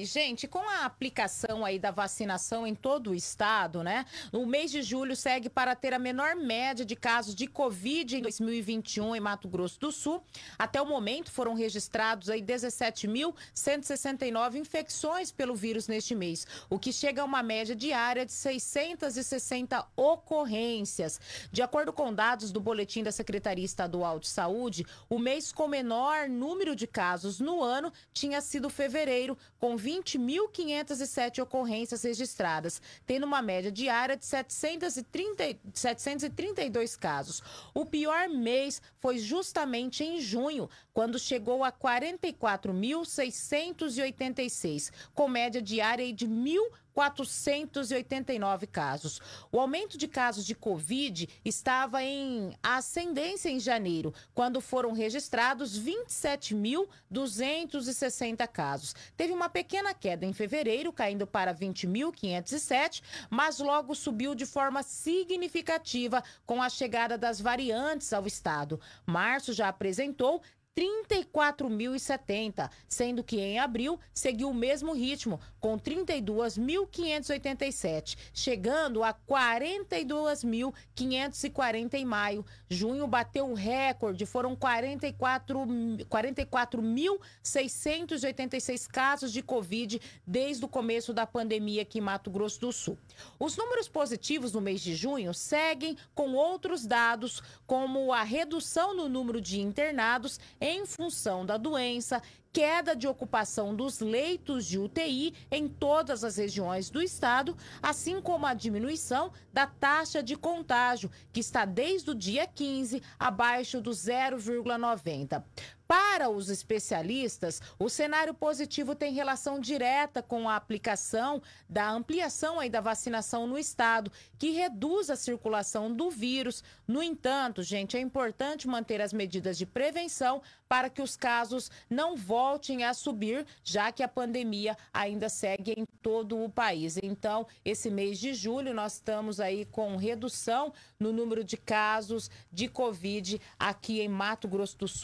Gente, com a aplicação aí da vacinação em todo o estado, né? O mês de julho segue para ter a menor média de casos de Covid em 2021 em Mato Grosso do Sul. Até o momento foram registrados aí 17.169 infecções pelo vírus neste mês, o que chega a uma média diária de 660 ocorrências. De acordo com dados do boletim da Secretaria Estadual de Saúde, o mês com menor número de casos no ano tinha sido fevereiro, com 20.507 ocorrências registradas, tendo uma média diária de 730, 732 casos. O pior mês foi justamente em junho, quando chegou a 44.686, com média diária de 1.000 489 casos. O aumento de casos de Covid estava em ascendência em janeiro, quando foram registrados 27.260 casos. Teve uma pequena queda em fevereiro, caindo para 20.507, mas logo subiu de forma significativa com a chegada das variantes ao estado. Março já apresentou 34.070, sendo que em abril seguiu o mesmo ritmo, com 32.587, chegando a 42.540 em maio. Junho bateu um recorde, foram 44.686 44, casos de Covid desde o começo da pandemia aqui em Mato Grosso do Sul. Os números positivos no mês de junho seguem com outros dados, como a redução no número de internados em função da doença, queda de ocupação dos leitos de UTI em todas as regiões do estado, assim como a diminuição da taxa de contágio, que está desde o dia 15 abaixo do 0,90. Para os especialistas, o cenário positivo tem relação direta com a aplicação da ampliação aí da vacinação no estado, que reduz a circulação do vírus. No entanto, gente, é importante manter as medidas de prevenção para que os casos não voltem a subir, já que a pandemia ainda segue em todo o país. Então, esse mês de julho nós estamos aí com redução no número de casos de COVID aqui em Mato Grosso do Sul